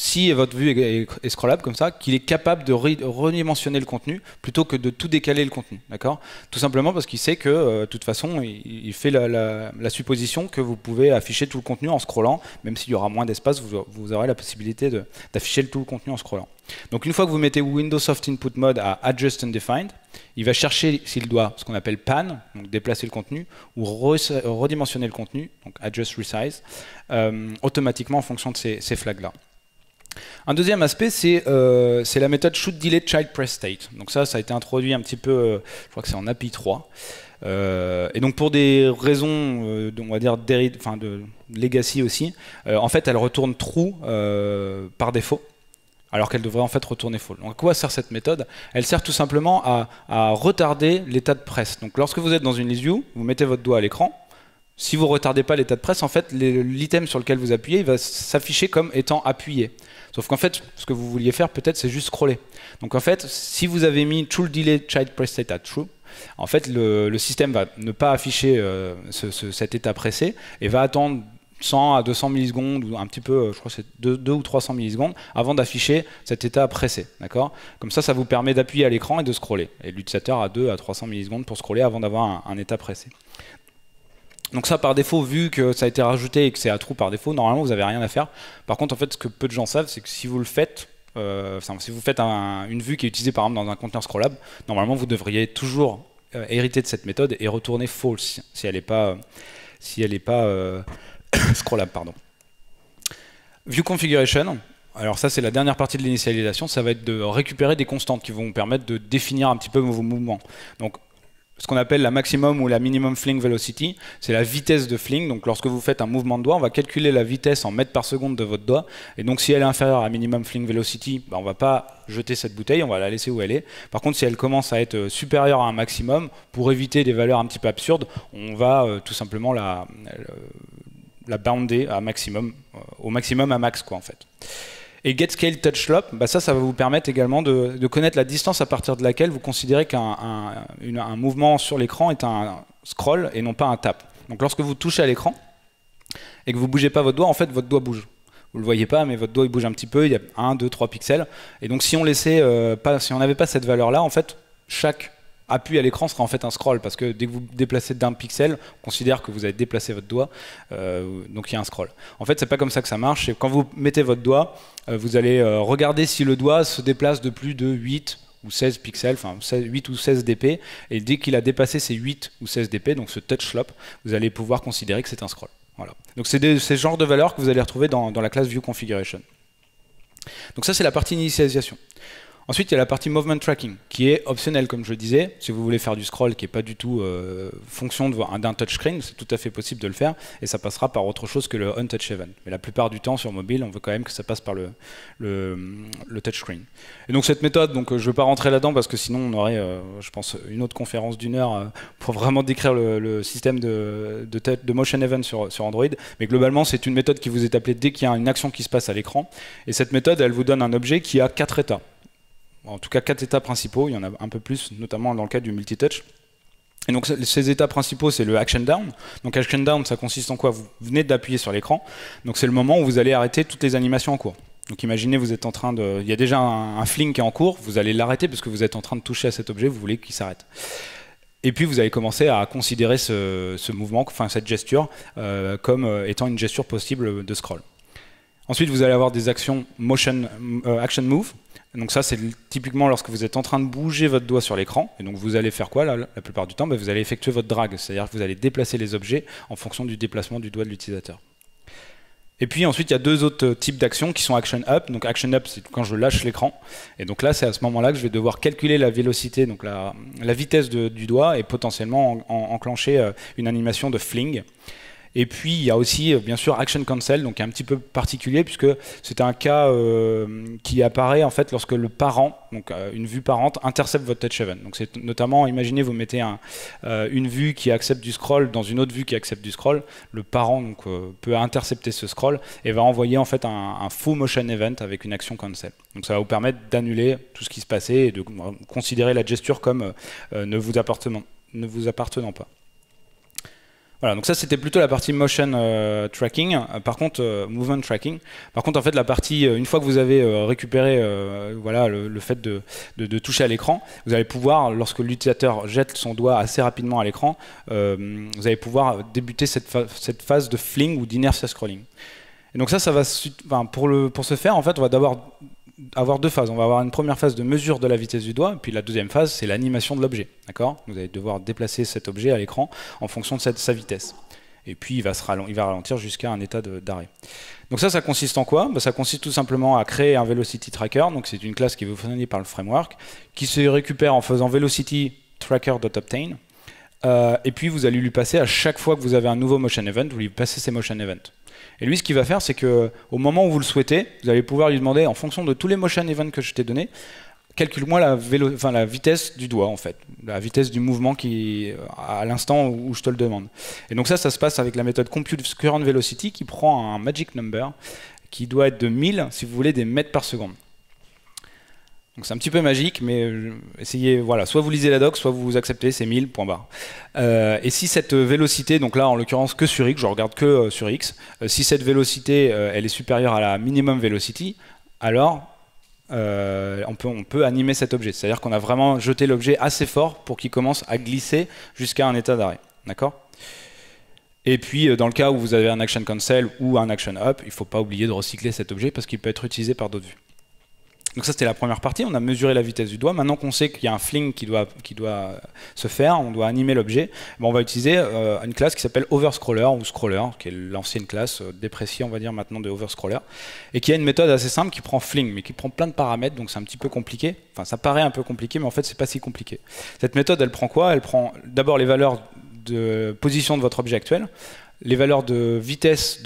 si votre vue est, scrollable comme ça, qu'il est capable de redimensionner le contenu plutôt que de tout décaler le contenu. D'accord Tout simplement parce qu'il sait que, euh, de toute façon, il, fait la, supposition que vous pouvez afficher tout le contenu en scrollant. Même s'il y aura moins d'espace, vous, aurez la possibilité d'afficher tout le contenu en scrollant. Donc une fois que vous mettez Windows Soft Input Mode à Adjust and defined, il va chercher, s'il doit, ce qu'on appelle pan, donc déplacer le contenu, ou redimensionner le contenu, donc Adjust Resize, euh, automatiquement en fonction de ces flags-là. Un deuxième aspect, euh, c'est la méthode Shoot Delay Child Press State. Donc ça, ça a été introduit un petit peu, euh, je crois que c'est en API 3. Euh, et donc pour des raisons, on va dire, enfin de legacy aussi, en fait, elle retourne true par défaut alors qu'elle devrait en fait retourner false. Donc à quoi sert cette méthode Elle sert tout simplement à, retarder l'état de presse. Donc lorsque vous êtes dans une view, vous mettez votre doigt à l'écran, si vous retardez pas l'état de presse, en fait, l'item sur lequel vous appuyez, va s'afficher comme étant appuyé. Sauf qu'en fait, ce que vous vouliez faire, peut-être, c'est juste scroller. Donc en fait, si vous avez mis true delay child press data true, en fait, le, le système va ne pas afficher euh, cet état pressé et va attendre 100 à 200 millisecondes, ou un petit peu, euh, je crois que c'est 2, ou 300 millisecondes, avant d'afficher cet état pressé. D'accord Comme ça, ça vous permet d'appuyer à l'écran et de scroller. Et l'utilisateur a 2 à 300 millisecondes pour scroller avant d'avoir un, état pressé. Donc ça, par défaut, vu que ça a été rajouté et que c'est à trou par défaut, normalement, vous n'avez rien à faire. Par contre, en fait, ce que peu de gens savent, c'est que si vous le faites, euh, si vous faites une vue qui est utilisée par exemple dans un conteneur scrollable, normalement, vous devriez toujours euh, hériter de cette méthode et retourner false si elle n'est pas, euh, scrollable. Pardon. View configuration, alors ça c'est la dernière partie de l'initialisation, ça va être de récupérer des constantes qui vont vous permettre de définir un petit peu vos mouvements. Donc ce qu'on appelle la maximum ou la minimum fling velocity, c'est la vitesse de fling. Donc lorsque vous faites un mouvement de doigt, on va calculer la vitesse en mètres par seconde de votre doigt. Et donc si elle est inférieure à minimum fling velocity, bah, on ne va pas jeter cette bouteille, on va la laisser où elle est. Par contre, si elle commence à être euh, supérieure à un maximum, pour éviter des valeurs un petit peu absurdes, on va euh, tout simplement la, euh, la, bounder à maximum, au maximum à max quoi en fait. Et Get Scale bah ça, ça va vous permettre également de, connaître la distance à partir de laquelle vous considérez qu'un un, mouvement sur l'écran est un scroll et non pas un tap. Donc lorsque vous touchez à l'écran et que vous ne bougez pas votre doigt, en fait, votre doigt bouge vous ne le voyez pas, mais votre doigt il bouge un petit peu, il y a 1, 2, 3 pixels. Et donc si on laissait, euh, pas, si on n'avait pas cette valeur là, en fait, chaque appui à l'écran sera en fait un scroll parce que dès que vous déplacez d'un pixel, on considère que vous avez déplacé votre doigt, euh, donc il y a un scroll. En fait, c'est pas comme ça que ça marche. Quand vous mettez votre doigt, euh, vous allez euh, regarder si le doigt se déplace de plus de 8 ou 16 pixels, enfin 8 ou 16 dp, et dès qu'il a dépassé ces 8 ou 16 dp, donc ce touch slop, vous allez pouvoir considérer que c'est un scroll. Voilà. Donc c'est ce genre de valeurs que vous allez retrouver dans, dans la classe view configuration. Donc ça c'est la partie initialisation. Ensuite, il y a la partie movement tracking, qui est optionnelle, comme je le disais. Si vous voulez faire du scroll qui n'est pas du tout euh, fonction d'un touchscreen, c'est tout à fait possible de le faire, et ça passera par autre chose que le Untouch event. Mais la plupart du temps, sur mobile, on veut quand même que ça passe par le, le, le touchscreen. Et donc cette méthode, donc, euh, je ne vais pas rentrer là-dedans, parce que sinon on aurait, euh, je pense, une autre conférence d'une heure pour vraiment décrire le, système de, de, de, motion event sur, sur Android. Mais globalement, c'est une méthode qui vous est appelée dès qu'il y a une action qui se passe à l'écran. Et cette méthode, elle vous donne un objet qui a quatre états en tout cas quatre états principaux, il y en a un peu plus, notamment dans le cas du multitouch. Et donc ces états principaux, c'est le action down. Donc action down, ça consiste en quoi Vous venez d'appuyer sur l'écran, donc c'est le moment où vous allez arrêter toutes les animations en cours. Donc imaginez, vous êtes en train de, il y a déjà un, fling qui est en cours, vous allez l'arrêter parce que vous êtes en train de toucher à cet objet, vous voulez qu'il s'arrête. Et puis vous allez commencer à considérer ce, mouvement, enfin cette gesture, euh, comme euh, étant une gesture possible de scroll. Ensuite, vous allez avoir des actions motion, euh, action move. Donc ça, c'est typiquement lorsque vous êtes en train de bouger votre doigt sur l'écran. Et donc vous allez faire quoi là, la plupart du temps ben, Vous allez effectuer votre drag, c'est-à-dire que vous allez déplacer les objets en fonction du déplacement du doigt de l'utilisateur. Et puis ensuite, il y a deux autres types d'actions qui sont action up. Donc action up, c'est quand je lâche l'écran. Et donc là, c'est à ce moment-là que je vais devoir calculer la vélocité, donc la, vitesse du doigt, et potentiellement enclencher euh, une animation de fling. Et puis il y a aussi euh, bien sûr Action Cancel, donc un petit peu particulier puisque c'est un cas euh, qui apparaît en fait lorsque le parent, donc euh, une vue parente, intercepte votre touch event. Donc c'est notamment, imaginez vous mettez une vue qui accepte du scroll dans une autre vue qui accepte du scroll, le parent donc, peut intercepter ce scroll et va envoyer en fait un, faux motion event avec une action cancel. Donc ça va vous permettre d'annuler tout ce qui se passait et de considérer la gesture comme ne vous ne vous appartenant pas. Voilà, donc ça c'était plutôt la partie motion euh, tracking, euh, par contre euh, movement tracking. Par contre en fait la partie, une fois que vous avez récupéré voilà, le, fait de, toucher à l'écran, vous allez pouvoir, lorsque l'utilisateur jette son doigt assez rapidement à l'écran, vous allez pouvoir débuter cette, phase de fling ou d'inertia scrolling. Et donc ça, ça va, enfin, pour, le, pour ce faire, en fait, on va d'abord avoir deux phases. On va avoir une première phase de mesure de la vitesse du doigt, puis la deuxième phase, c'est l'animation de l'objet. D'accord Vous allez devoir déplacer cet objet à l'écran en fonction de sa vitesse. Et puis il va, se il va ralentir jusqu'à un état d'arrêt. Donc ça, ça consiste en quoi bah, Ça consiste tout simplement à créer un Velocity Tracker. Donc c'est une classe qui est fournie par le framework, qui se récupère en faisant Velocity Tracker.obtain. Euh, et puis vous allez lui passer à chaque fois que vous avez un nouveau motion event, vous lui passez ces motion events. Et lui, ce qu'il va faire, c'est que au moment où vous le souhaitez, vous allez pouvoir lui demander, en fonction de tous les motion events que je t'ai donné, calcule-moi la, enfin, la vitesse du doigt, en fait, la vitesse du mouvement qui, euh, à l'instant où je te le demande. Et donc ça, ça se passe avec la méthode compute current velocity qui prend un magic number qui doit être de 1000 si vous voulez des mètres par seconde c'est un petit peu magique, mais euh, essayez, voilà, soit vous lisez la doc, soit vous, acceptez, c'est 1000, point barre. Euh, et si cette vélocité, donc là en l'occurrence que sur X, je regarde que euh, sur X, si cette vélocité, elle est supérieure à la minimum velocity, alors on, peut, on peut animer cet objet. C'est-à-dire qu'on a vraiment jeté l'objet assez fort pour qu'il commence à glisser jusqu'à un état d'arrêt. D'accord et puis, dans le cas où vous avez un action cancel ou un action up, il ne faut pas oublier de recycler cet objet parce qu'il peut être utilisé par d'autres vues. Donc ça, c'était la première partie. On a mesuré la vitesse du doigt. Maintenant qu'on sait qu'il y a un fling qui doit, qui doit se faire, on doit animer l'objet, ben, on va utiliser euh, une classe qui s'appelle overscroller ou scroller, qui est l'ancienne classe euh, dépréciée, on va dire maintenant, de overscroller, et qui a une méthode assez simple qui prend fling, mais qui prend plein de paramètres, donc c'est un petit peu compliqué. Enfin, ça paraît un peu compliqué, mais en fait, c'est pas si compliqué. Cette méthode, elle prend quoi Elle prend d'abord les valeurs de position de votre objet actuel les valeurs de vitesse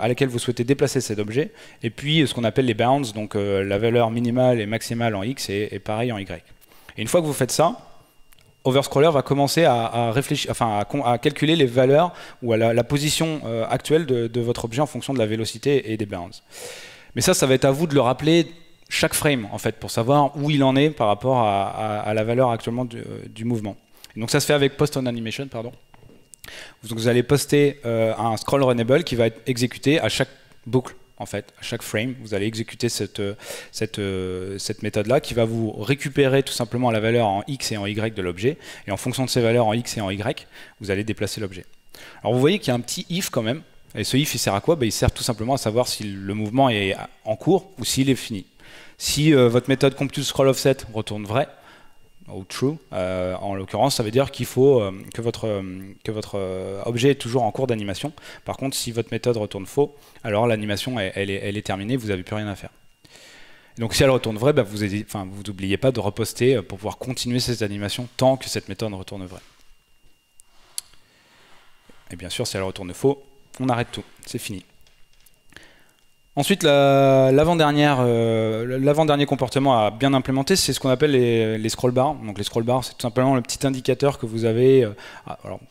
à laquelle vous souhaitez déplacer cet objet, et puis ce qu'on appelle les bounds, donc euh, la valeur minimale et maximale en X et, pareil en Y. Et une fois que vous faites ça, Overscroller va commencer à, réfléchir, enfin à, calculer les valeurs ou à la, position euh, actuelle de, votre objet en fonction de la vélocité et des bounds. Mais ça, ça va être à vous de le rappeler chaque frame en fait pour savoir où il en est par rapport à, la valeur actuellement euh, du, mouvement. donc ça se fait avec post on animation, pardon vous allez poster euh, un scroll runnable qui va être exécuté à chaque boucle. En fait, à chaque frame, vous allez exécuter euh, euh, cette, méthode-là qui va vous récupérer tout simplement la valeur en x et en y de l'objet. Et en fonction de ces valeurs en x et en y, vous allez déplacer l'objet. Alors vous voyez qu'il y a un petit if quand même. Et ce if, il sert à quoi ben, Il sert tout simplement à savoir si le mouvement est en cours ou s'il est fini. Si votre méthode compute scroll offset retourne vrai, ou true. Euh, en l'occurrence, ça veut dire qu'il faut euh, que votre, que votre euh, objet est toujours en cours d'animation. Par contre, si votre méthode retourne faux, alors l'animation, elle, est, terminée, vous n'avez plus rien à faire. Donc si elle retourne vraie, bah, vous n'oubliez pas de reposter pour pouvoir continuer cette animation tant que cette méthode retourne vraie. Et bien sûr, si elle retourne faux, on arrête tout, c'est fini. Ensuite, euh, l'avant-dernier comportement à bien implémenter, c'est ce qu'on appelle les, scroll bars. Donc les scroll bars, c'est tout simplement le petit indicateur que vous avez, euh,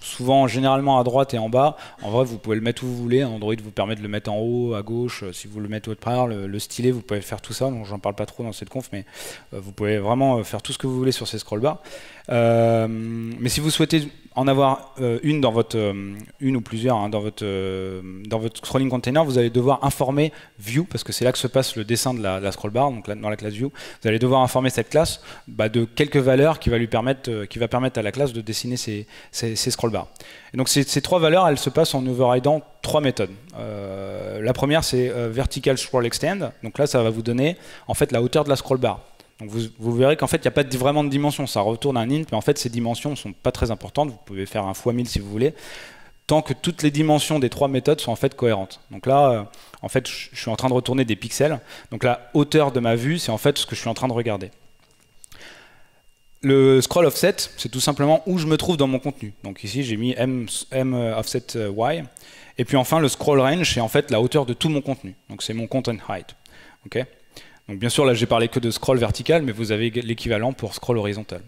souvent généralement à droite et en bas. En vrai, vous pouvez le mettre où vous voulez. Android vous permet de le mettre en haut, à gauche. Euh, si vous le mettez autre part, le, le stylet, vous pouvez faire tout ça. Donc j'en parle pas trop dans cette conf, mais vous pouvez vraiment faire tout ce que vous voulez sur ces scroll bars. mais si vous souhaitez en avoir euh, une dans votre euh, une ou plusieurs hein, dans votre euh, dans votre scrolling container, vous allez devoir informer view parce que c'est là que se passe le dessin de la, scroll bar donc là, dans la classe view. Vous allez devoir informer cette classe bah, de quelques valeurs qui va lui permettre qui va permettre à la classe de dessiner ses, scroll bars. Et donc ces, trois valeurs, elles se passent en overriding trois méthodes. la première c'est vertical scroll extend. Donc là ça va vous donner en fait la hauteur de la scroll bar. Donc vous, verrez qu'en fait, il n'y a pas vraiment de dimension. Ça retourne un int, mais en fait, ces dimensions ne sont pas très importantes. Vous pouvez faire un x 1000 si vous voulez, tant que toutes les dimensions des trois méthodes sont en fait cohérentes. Donc là, euh, en fait, je suis en train de retourner des pixels. Donc la hauteur de ma vue, c'est en fait ce que je suis en train de regarder. Le scroll offset, c'est tout simplement où je me trouve dans mon contenu. Donc ici, j'ai mis M, euh, offset euh, Y. Et puis enfin, le scroll range, c'est en fait la hauteur de tout mon contenu. Donc c'est mon content height. ok bien sûr, là j'ai parlé que de scroll vertical, mais vous avez l'équivalent pour scroll horizontal.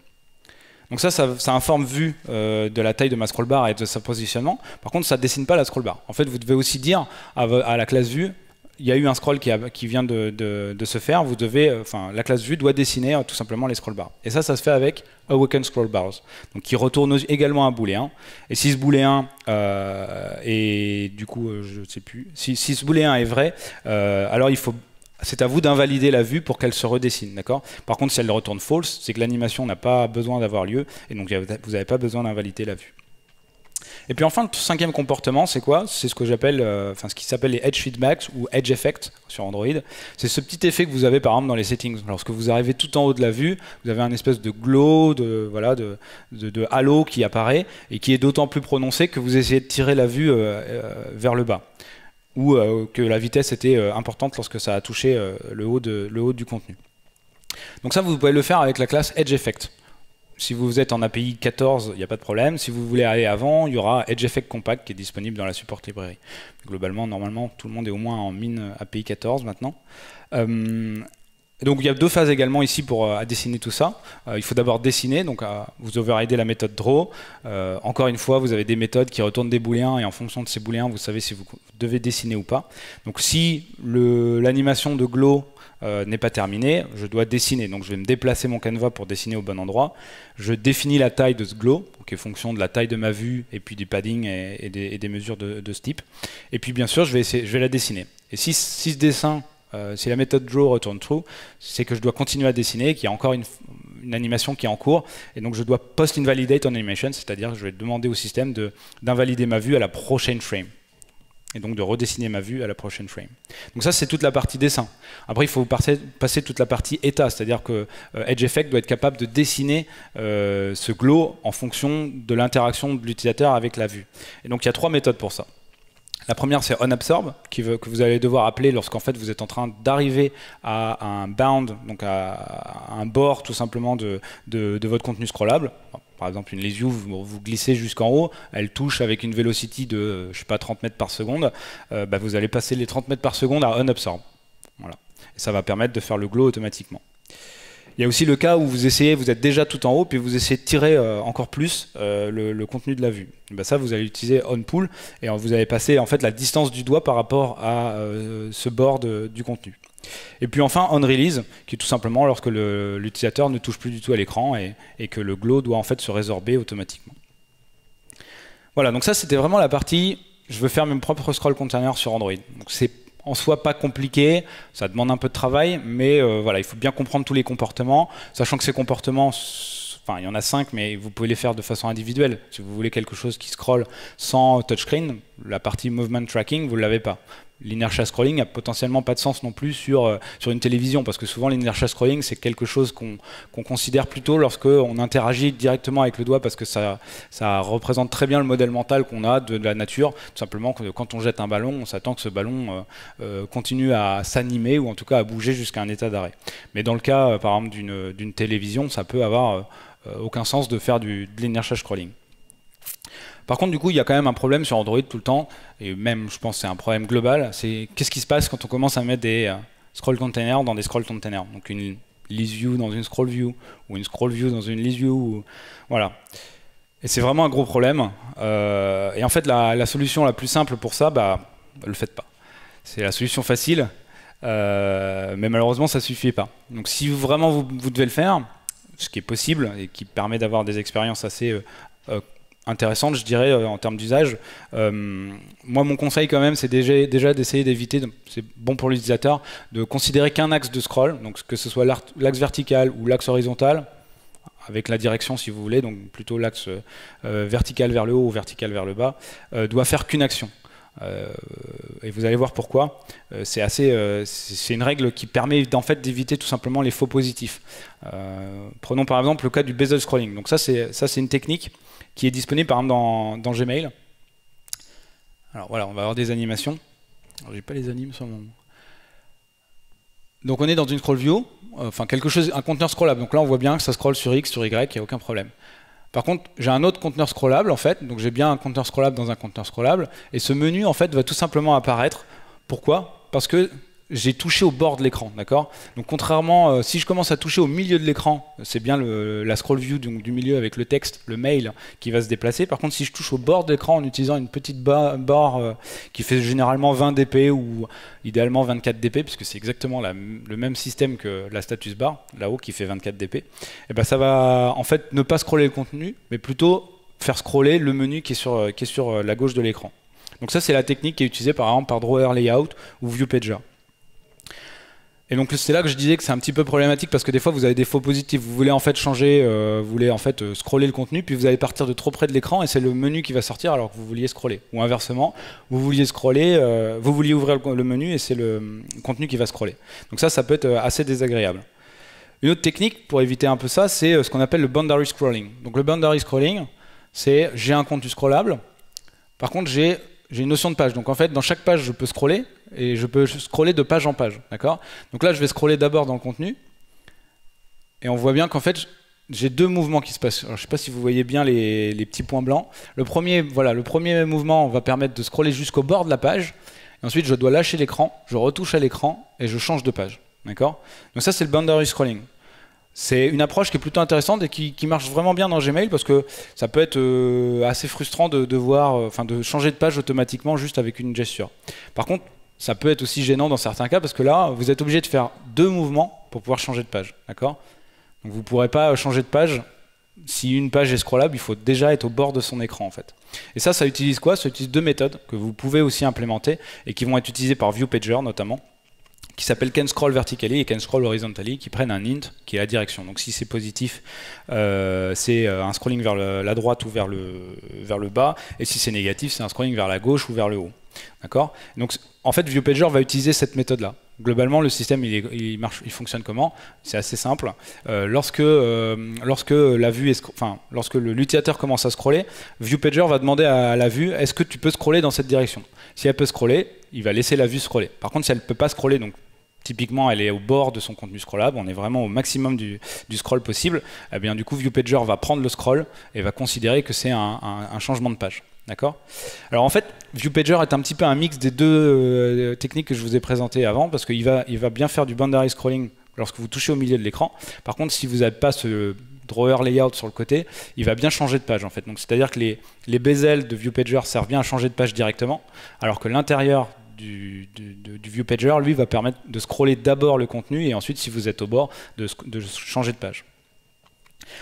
Donc ça, ça, informe vue euh, de la taille de ma scroll bar et de sa positionnement. Par contre, ça ne dessine pas la scroll bar. En fait, vous devez aussi dire à, la classe vue, il y a eu un scroll qui, vient de, se faire, vous devez, euh, enfin, la classe vue doit dessiner euh, tout simplement les scroll bars. Et ça, ça se fait avec Awaken Scroll Bars, donc qui retourne également un booléen. Et si ce booléen est, du coup, je sais plus, si ce booléen est vrai, alors il faut c'est à vous d'invalider la vue pour qu'elle se redessine, d'accord Par contre, si elle retourne false, c'est que l'animation n'a pas besoin d'avoir lieu, et donc vous n'avez pas besoin d'invalider la vue. Et puis enfin, le cinquième comportement, c'est quoi C'est ce que j'appelle, euh, ce qui s'appelle les edge feedbacks ou edge effects sur Android. C'est ce petit effet que vous avez par exemple dans les settings. Lorsque vous arrivez tout en haut de la vue, vous avez un espèce de glow, de voilà, de, halo qui apparaît et qui est d'autant plus prononcé que vous essayez de tirer la vue euh, euh, vers le bas ou euh, que la vitesse était euh, importante lorsque ça a touché euh, le, haut du contenu. Donc ça, vous pouvez le faire avec la classe Edge Effect. Si vous êtes en API 14, il n'y a pas de problème. Si vous voulez aller avant, il y aura Edge Effect Compact qui est disponible dans la support librairie. Globalement, normalement, tout le monde est au moins en mine API 14 maintenant donc il y a deux phases également ici pour euh, à dessiner tout ça. Euh, il faut d'abord dessiner, donc vous overridez la méthode draw. Euh, encore une fois, vous avez des méthodes qui retournent des booléens et en fonction de ces booléens, vous savez si vous devez dessiner ou pas. Donc si l'animation de glow n'est pas terminée, je dois dessiner. Donc je vais me déplacer mon canevas pour dessiner au bon endroit. Je définis la taille de ce glow, qui est fonction de la taille de ma vue et puis du padding et, des, mesures de, ce type. Et puis bien sûr, je vais, essayer, je vais la dessiner. Et si ce dessin euh, si la méthode draw retourne true, c'est que je dois continuer à dessiner, qu'il y a encore une, animation qui est en cours, et donc je dois post-invalidate on animation, c'est-à-dire que je vais demander au système d'invalider ma vue à la prochaine frame et donc de redessiner ma vue à la prochaine frame. Donc ça, c'est toute la partie dessin. Après, il faut passer toute la partie état, c'est-à-dire que euh, Edge Effect doit être capable de dessiner euh, ce glow en fonction de l'interaction de l'utilisateur avec la vue. Et donc il y a trois méthodes pour ça. La première, c'est onAbsorb, qui que vous allez devoir appeler lorsqu'en fait vous êtes en train d'arriver à un bound, donc à, un bord tout simplement de, votre contenu scrollable par exemple une Lesio, vous, vous glissez jusqu'en haut, elle touche avec une velocity de, je sais pas, 30 mètres par seconde, euh, bah, vous allez passer les 30 mètres par seconde à unabsorb. Voilà. Et ça va permettre de faire le glow automatiquement. Il y a aussi le cas où vous essayez, vous êtes déjà tout en haut, puis vous essayez de tirer euh, encore plus euh, le, contenu de la vue. Eh ben, ça, vous allez utiliser on-pull, et vous allez passer en fait la distance du doigt par rapport à euh, ce bord du contenu. Et puis enfin, on-release, qui est tout simplement lorsque l'utilisateur ne touche plus du tout à l'écran et, que le glow doit en fait se résorber automatiquement. Voilà, donc ça c'était vraiment la partie je veux faire mon propre scroll container sur Android en soi pas compliqué, ça demande un peu de travail, mais euh, voilà, il faut bien comprendre tous les comportements, sachant que ces comportements, enfin il y en a cinq, mais vous pouvez les faire de façon individuelle. Si vous voulez quelque chose qui scrolle sans touchscreen, la partie movement tracking, vous ne l'avez pas l'inertia scrolling a potentiellement pas de sens non plus sur, euh, sur une télévision, parce que souvent l'inertia scrolling c'est quelque chose qu'on considère plutôt lorsqu'on interagit directement avec le doigt, parce que ça, ça représente très bien le modèle mental qu'on a de, la nature, tout simplement quand on jette un ballon, on s'attend que ce ballon euh, euh, continue à s'animer ou en tout cas à bouger jusqu'à un état d'arrêt. Mais dans le cas par exemple d'une télévision, ça peut avoir aucun sens de faire du, de l'inertia scrolling. Par contre, du coup, il y a quand même un problème sur Android tout le temps, et même, je pense, c'est un problème global. C'est qu'est-ce qui se passe quand on commence à mettre des euh, scroll containers dans des scroll containers Donc une list view dans une scroll view, ou une scroll view dans une list view, ou... voilà. Et c'est vraiment un gros problème. Euh, et en fait, la, solution la plus simple pour ça, bah, le faites pas. C'est la solution facile, euh, mais malheureusement, ça suffit pas. Donc, si vraiment vous, devez le faire, ce qui est possible et qui permet d'avoir des expériences assez intéressante, je dirais, euh, en termes d'usage. Euh, moi, mon conseil quand même, c'est déjà, d'essayer d'éviter, c'est bon pour l'utilisateur, de considérer qu'un axe de scroll, donc que ce soit l'axe vertical ou l'axe horizontal, avec la direction si vous voulez, donc plutôt l'axe euh, vertical vers le haut ou vertical vers le bas, doit faire qu'une action. et vous allez voir pourquoi. c'est assez, c'est une règle qui permet en fait d'éviter tout simplement les faux positifs. prenons par exemple le cas du bezel scrolling. Donc ça, c'est ça, c'est une technique qui est disponible par exemple dans, Gmail. Alors voilà, on va avoir des animations. Alors j'ai pas les animes sur mon... Donc on est dans une scroll view, euh, enfin quelque chose, un conteneur scrollable. Donc là on voit bien que ça scrolle sur X, sur Y, il n'y a aucun problème. Par contre, j'ai un autre conteneur scrollable en fait, donc j'ai bien un conteneur scrollable dans un conteneur scrollable, et ce menu en fait va tout simplement apparaître. Pourquoi Parce que j'ai touché au bord de l'écran, d'accord Donc contrairement, euh, si je commence à toucher au milieu de l'écran, c'est bien la scroll view du milieu avec le texte, le mail qui va se déplacer. Par contre, si je touche au bord de l'écran en utilisant une petite barre, euh, qui fait généralement 20 dp ou idéalement 24 dp, puisque c'est exactement le même système que la status bar, là-haut qui fait 24 dp, et ben ça va en fait ne pas scroller le contenu, mais plutôt faire scroller le menu qui est sur, euh, qui est sur la gauche de l'écran. Donc ça c'est la technique qui est utilisée par exemple par Drawer Layout ou View Pager. Et donc c'est là que je disais que c'est un petit peu problématique parce que des fois vous avez des faux positifs, vous voulez en fait changer, euh, vous voulez en fait euh, scroller le contenu, puis vous allez partir de trop près de l'écran et c'est le menu qui va sortir alors que vous vouliez scroller. Ou inversement, vous vouliez scroller, euh, vous vouliez ouvrir le, le menu et c'est le mm, contenu qui va scroller. Donc ça, ça peut être assez désagréable. Une autre technique pour éviter un peu ça, c'est ce qu'on appelle le boundary scrolling. Donc le boundary scrolling, c'est j'ai un contenu scrollable, par contre j'ai une notion de page. Donc en fait dans chaque page je peux scroller, et je peux scroller de page en page, d'accord Donc là, je vais scroller d'abord dans le contenu, et on voit bien qu'en fait, j'ai deux mouvements qui se passent. je ne sais pas si vous voyez bien les, petits points blancs. Le premier, voilà, le premier mouvement va permettre de scroller jusqu'au bord de la page, et ensuite, je dois lâcher l'écran, je retouche à l'écran, et je change de page, d'accord Donc ça, c'est le boundary scrolling. C'est une approche qui est plutôt intéressante et qui, marche vraiment bien dans Gmail parce que ça peut être euh, assez frustrant de voir euh, enfin, de changer de page automatiquement juste avec une gesture. Par contre, ça peut être aussi gênant dans certains cas parce que là, vous êtes obligé de faire deux mouvements pour pouvoir changer de page. D'accord Donc vous ne pourrez pas euh, changer de page. Si une page est scrollable, il faut déjà être au bord de son écran en fait. Et ça, ça utilise quoi Ça utilise deux méthodes que vous pouvez aussi implémenter et qui vont être utilisées par ViewPager notamment qui s'appellent CanScrollVertically vertically et CanScrollHorizontally qui prennent un int qui est la direction. Donc si c'est positif, euh, c'est euh, un scrolling vers la droite ou vers le, vers le bas, et si c'est négatif, c'est un scrolling vers la gauche ou vers le haut. D'accord Donc, en fait, ViewPager va utiliser cette méthode-là. Globalement, le système, il, marche, il fonctionne comment C'est assez simple. Euh, lorsque, euh, lorsque la vue, enfin, lorsque l'utilisateur commence à scroller, ViewPager va demander à la vue est-ce que tu peux scroller dans cette direction Si elle peut scroller, il va laisser la vue scroller. Par contre, si elle ne peut pas scroller, donc typiquement elle est au bord de son contenu scrollable, on est vraiment au maximum du, scroll possible, eh bien du coup ViewPager va prendre le scroll et va considérer que c'est un, changement de page. D'accord Alors en fait, ViewPager est un petit peu un mix des deux euh, techniques que je vous ai présentées avant, parce qu'il va, il va bien faire du boundary scrolling lorsque vous touchez au milieu de l'écran. Par contre, si vous n'avez pas ce drawer layout sur le côté, il va bien changer de page en fait. c'est-à-dire que les, bezels de ViewPager servent bien à changer de page directement, alors que l'intérieur du, ViewPager, lui, va permettre de scroller d'abord le contenu et ensuite, si vous êtes au bord, de changer de page.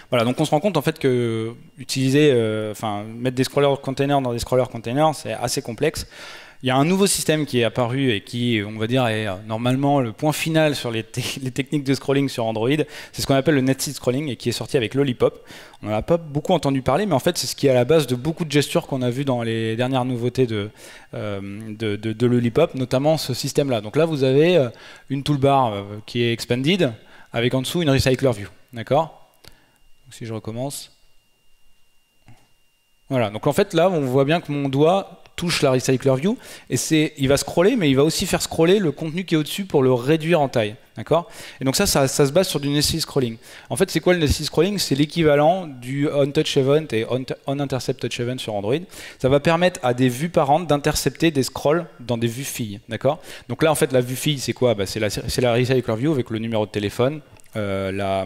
Voilà, donc on se rend compte en fait que utiliser, euh, enfin mettre des scrollers containers dans des scrollers containers, c'est assez complexe. Il y a un nouveau système qui est apparu et qui, on va dire, est euh, normalement le point final sur les, techniques de scrolling sur Android. C'est ce qu'on appelle le Netseed Scrolling et qui est sorti avec Lollipop. On n'en a pas beaucoup entendu parler, mais en fait, c'est ce qui est à la base de beaucoup de gestures qu'on a vues dans les dernières nouveautés de, euh, de, Lollipop, notamment ce système-là. Donc là, vous avez une toolbar qui est expanded avec en dessous une Recycler View. D'accord si je recommence. Voilà, donc en fait là on voit bien que mon doigt touche la RecyclerView View et c'est, il va scroller mais il va aussi faire scroller le contenu qui est au-dessus pour le réduire en taille. D'accord Et donc ça, ça, se base sur du Nessie Scrolling. En fait c'est quoi le Nessie Scrolling C'est l'équivalent du On Touch Event et on, Intercept Event sur Android. Ça va permettre à des vues parentes d'intercepter des scrolls dans des vues filles. D'accord Donc là en fait la vue fille c'est quoi bah, c'est, la, c'est la View avec le numéro de téléphone, euh, la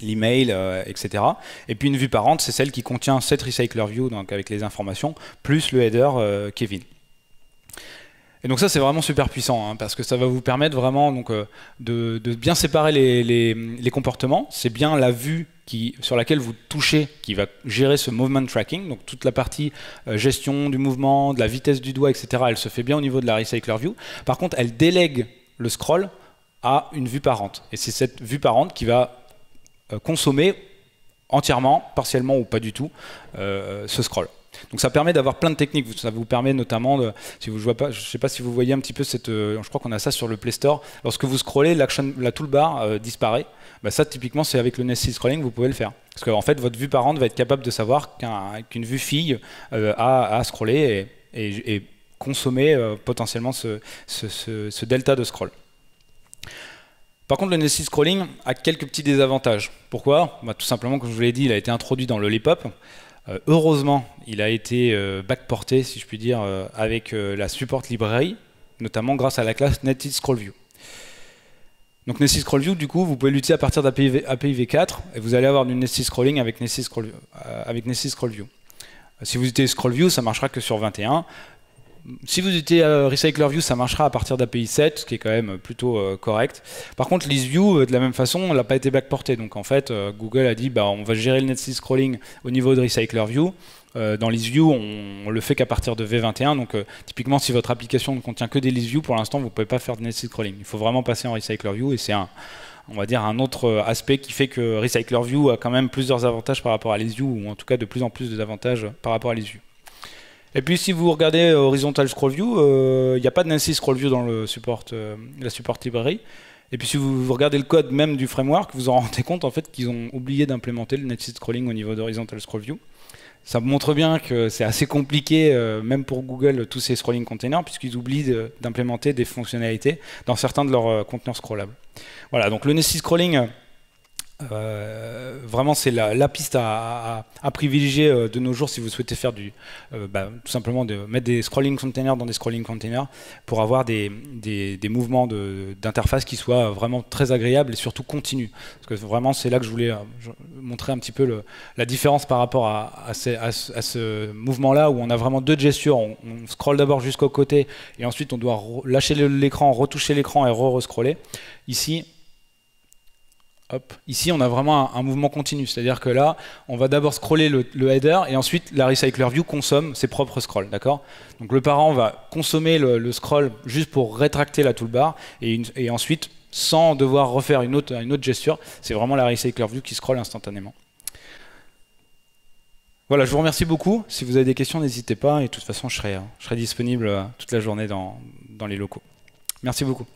l'email, euh, etc. Et puis une vue parente, c'est celle qui contient cette recycler view, donc avec les informations, plus le header euh, Kevin. Et donc ça c'est vraiment super puissant hein, parce que ça va vous permettre vraiment donc, euh, de, bien séparer les, comportements. C'est bien la vue qui, sur laquelle vous touchez qui va gérer ce movement tracking. Donc toute la partie gestion du mouvement, de la vitesse du doigt, etc. Elle se fait bien au niveau de la recycler view. Par contre elle délègue le scroll à une vue parente. Et c'est cette vue parente qui va euh, consommer entièrement, partiellement ou pas du tout euh, ce scroll. Donc ça permet d'avoir plein de techniques. Ça vous permet notamment, de, si vous pas, je ne sais pas si vous voyez un petit peu cette, euh, je crois qu'on a ça sur le Play Store. Lorsque vous scrollez, la toolbar disparaît. Bah ça typiquement c'est avec le nested scrolling vous pouvez le faire. Parce qu'en fait votre vue parente va être capable de savoir qu'une vue fille a, scrollé et, et, consommer potentiellement ce delta de scroll. Par contre, le nested scrolling a quelques petits désavantages. Pourquoi bah, Tout simplement, comme je vous l'ai dit, il a été introduit dans le lip euh, heureusement, il a été euh, backporté, si je puis dire, euh, avec la support librairie, notamment grâce à la classe NestedScrollView. scroll view. Donc NestedScrollView, scroll view, du coup, vous pouvez l'utiliser à partir d'API v4 et vous allez avoir du nested scrolling avec nested scroll, view. Si vous utilisez ScrollView, ça marchera que sur 21. Si vous étiez à euh, RecyclerView, ça marchera à partir d'API 7, ce qui est quand même euh, plutôt euh, correct. Par contre, ListView, de la même façon, n'a pas été backporté. Donc en fait, Google a dit bah, on va gérer le Netsy Scrolling au niveau de RecyclerView. dans ListView, on, on le fait qu'à partir de V21. Donc typiquement, si votre application ne contient que des ListView, pour l'instant, vous ne pouvez pas faire de Netsy Scrolling. Il faut vraiment passer en RecyclerView et c'est un on va dire un autre aspect qui fait que RecyclerView a quand même plusieurs avantages par rapport à ListView ou en tout cas de plus en plus d'avantages par rapport à ListView. Et puis si vous regardez euh, Horizontal Scroll View, il euh, n'y a pas de de Scroll View dans le support, euh, la support library. Et puis si vous, regardez le code même du framework, vous vous en rendez compte en fait qu'ils ont oublié d'implémenter le Nancy scrolling au niveau d'Horizontal Scroll View. Ça montre bien que c'est assez compliqué, même pour Google, tous ces scrolling containers, puisqu'ils oublient d'implémenter des fonctionnalités dans certains de leurs conteneurs scrollables. Voilà, donc le nested scrolling euh, vraiment, c'est la, piste à, privilégier euh, de nos jours si vous souhaitez faire du, euh, bah, tout simplement de mettre des scrolling containers dans des scrolling containers pour avoir des, des, des mouvements d'interface qui soient vraiment très agréables et surtout continus. Parce que vraiment, c'est là que je voulais montrer un petit peu la différence par rapport à, à ce, mouvement-là où on a vraiment deux gestures. On, scroll scrolle d'abord jusqu'au côté et ensuite on doit lâcher l'écran, retoucher l'écran et re scroller Ici, Ici, on a vraiment un, mouvement continu, c'est-à-dire que là, on va d'abord scroller le, header et ensuite la RecyclerView consomme ses propres scrolls, d'accord Donc le parent va consommer le, scroll juste pour rétracter la toolbar et, ensuite, sans devoir refaire une autre, une autre gesture, c'est vraiment la RecyclerView view qui scrolle instantanément. Voilà, je vous remercie beaucoup. Si vous avez des questions, n'hésitez pas et de toute façon, je serai, je serai disponible euh, toute la journée dans les locaux. Merci beaucoup.